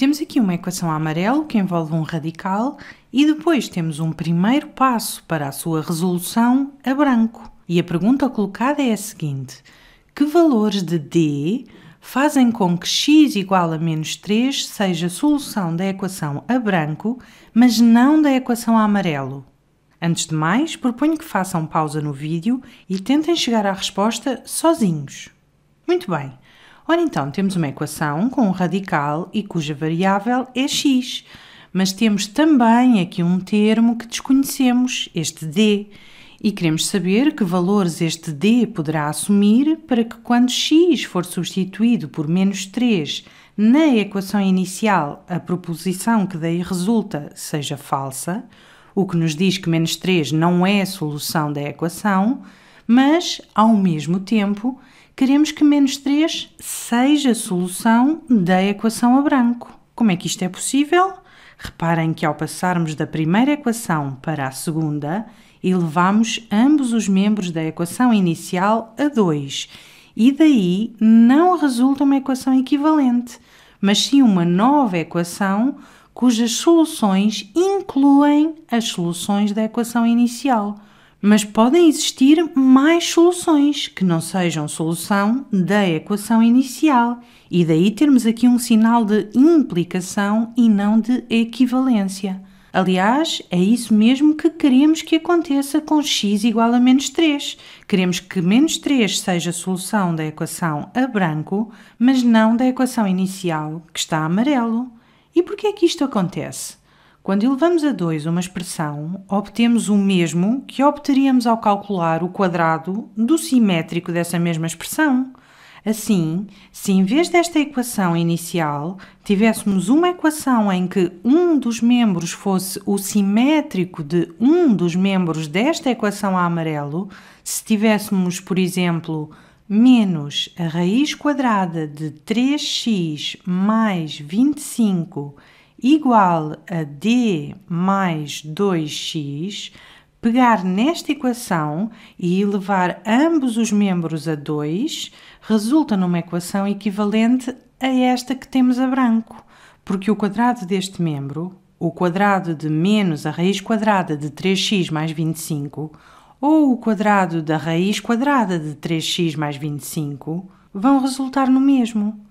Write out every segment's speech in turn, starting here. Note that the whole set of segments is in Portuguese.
Temos aqui uma equação a amarelo que envolve um radical e depois temos um primeiro passo para a sua resolução a branco. E a pergunta colocada é a seguinte: que valores de D fazem com que x igual a menos 3 seja a solução da equação a branco, mas não da equação a amarelo? Antes de mais, proponho que façam pausa no vídeo e tentem chegar à resposta sozinhos. Muito bem, Ora então, temos uma equação com um radical e cuja variável é x, mas temos também aqui um termo que desconhecemos, este d, e queremos saber que valores este d poderá assumir para que quando x for substituído por menos 3 na equação inicial, a proposição que daí resulta seja falsa, o que nos diz que menos 3 não é a solução da equação, mas, ao mesmo tempo, queremos que menos 3 seja a solução da equação a branco. Como é que isto é possível? Reparem que ao passarmos da primeira equação para a segunda, elevamos ambos os membros da equação inicial a 2 e daí não resulta uma equação equivalente, mas sim uma nova equação cujas soluções incluem as soluções da equação inicial mas podem existir mais soluções que não sejam solução da equação inicial, e daí termos aqui um sinal de implicação e não de equivalência. Aliás, é isso mesmo que queremos que aconteça com x igual a menos 3. Queremos que menos 3 seja a solução da equação a branco, mas não da equação inicial, que está a amarelo. E por que é que isto acontece? Quando elevamos a 2 uma expressão, obtemos o mesmo que obteríamos ao calcular o quadrado do simétrico dessa mesma expressão. Assim, se em vez desta equação inicial tivéssemos uma equação em que um dos membros fosse o simétrico de um dos membros desta equação a amarelo, se tivéssemos, por exemplo, menos a raiz quadrada de 3x mais 25 igual a d mais 2x, pegar nesta equação e elevar ambos os membros a 2, resulta numa equação equivalente a esta que temos a branco, porque o quadrado deste membro, o quadrado de menos a raiz quadrada de 3x mais 25, ou o quadrado da raiz quadrada de 3x mais 25, vão resultar no mesmo.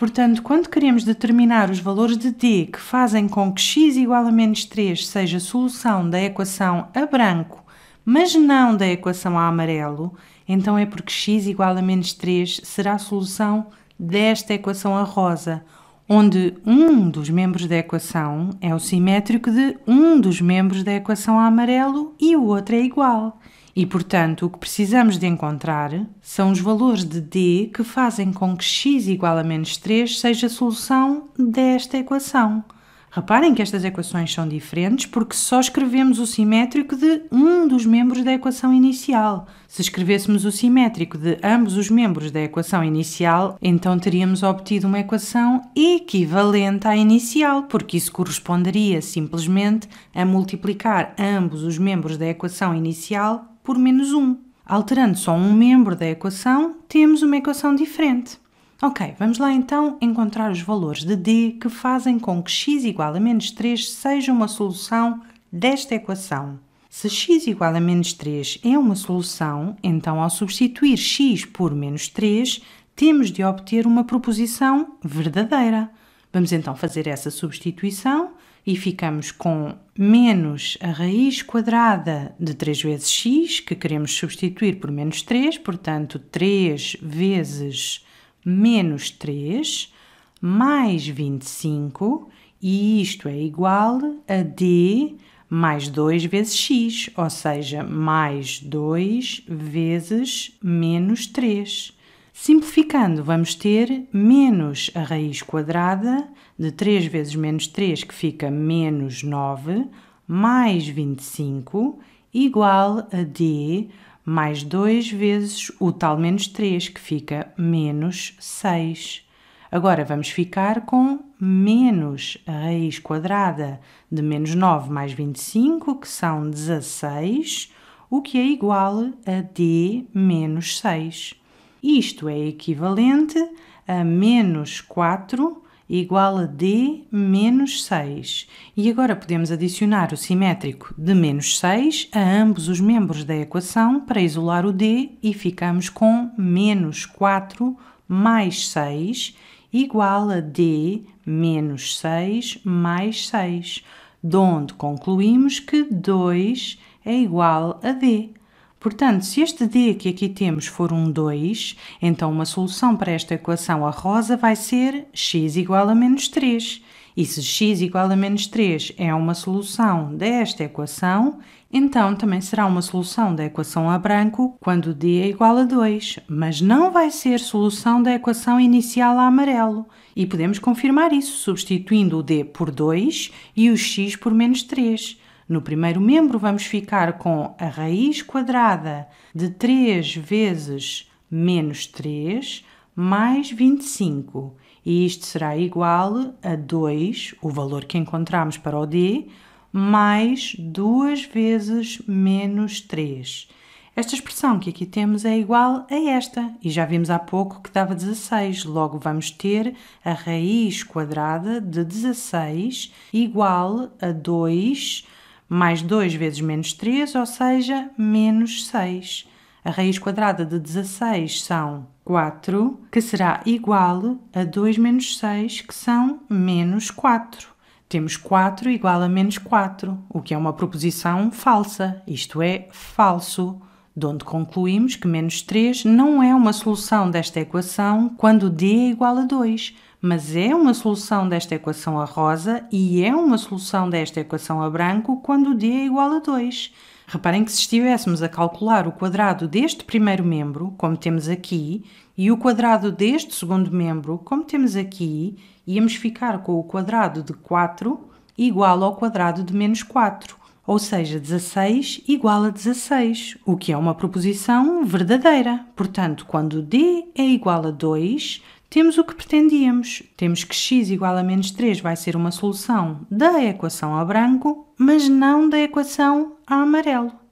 Portanto, quando queremos determinar os valores de t que fazem com que x igual a menos 3 seja a solução da equação a branco, mas não da equação a amarelo, então é porque x igual a menos 3 será a solução desta equação a rosa, onde um dos membros da equação é o simétrico de um dos membros da equação a amarelo e o outro é igual. E, portanto, o que precisamos de encontrar são os valores de D que fazem com que x igual a menos 3 seja a solução desta equação. Reparem que estas equações são diferentes porque só escrevemos o simétrico de um dos membros da equação inicial. Se escrevêssemos o simétrico de ambos os membros da equação inicial, então teríamos obtido uma equação equivalente à inicial, porque isso corresponderia simplesmente a multiplicar ambos os membros da equação inicial por menos 1. Alterando só um membro da equação, temos uma equação diferente. Ok, vamos lá então encontrar os valores de D que fazem com que x igual a menos 3 seja uma solução desta equação. Se x igual a menos 3 é uma solução, então ao substituir x por menos 3, temos de obter uma proposição verdadeira. Vamos então fazer essa substituição e ficamos com menos a raiz quadrada de 3 vezes x, que queremos substituir por menos 3, portanto 3 vezes menos 3, mais 25, e isto é igual a d mais 2 vezes x, ou seja, mais 2 vezes menos 3. Simplificando, vamos ter menos a raiz quadrada de 3 vezes menos 3, que fica menos 9, mais 25, igual a D mais 2 vezes o tal menos 3, que fica menos 6. Agora vamos ficar com menos a raiz quadrada de menos 9 mais 25, que são 16, o que é igual a D menos 6. Isto é equivalente a menos 4 igual a D menos 6. E agora podemos adicionar o simétrico de menos 6 a ambos os membros da equação para isolar o D e ficamos com menos 4 mais 6 igual a D menos 6 mais 6, de onde concluímos que 2 é igual a D. Portanto, se este D que aqui temos for um 2, então uma solução para esta equação a rosa vai ser x igual a menos 3. E se x igual a menos 3 é uma solução desta equação, então também será uma solução da equação a branco quando D é igual a 2, mas não vai ser solução da equação inicial a amarelo. E podemos confirmar isso substituindo o D por 2 e o x por menos 3. No primeiro membro, vamos ficar com a raiz quadrada de 3 vezes menos 3 mais 25. E isto será igual a 2, o valor que encontramos para o D, mais 2 vezes menos 3. Esta expressão que aqui temos é igual a esta, e já vimos há pouco que dava 16, logo vamos ter a raiz quadrada de 16 igual a 2 mais 2 vezes menos 3, ou seja, menos 6. A raiz quadrada de 16 são 4, que será igual a 2 menos 6, que são menos 4. Temos 4 igual a menos 4, o que é uma proposição falsa, isto é, falso de onde concluímos que menos 3 não é uma solução desta equação quando d é igual a 2, mas é uma solução desta equação a rosa e é uma solução desta equação a branco quando d é igual a 2. Reparem que se estivéssemos a calcular o quadrado deste primeiro membro, como temos aqui, e o quadrado deste segundo membro, como temos aqui, íamos ficar com o quadrado de 4 igual ao quadrado de menos 4 ou seja, 16 igual a 16, o que é uma proposição verdadeira. Portanto, quando d é igual a 2, temos o que pretendíamos. Temos que x igual a menos 3 vai ser uma solução da equação a branco, mas não da equação a amarelo.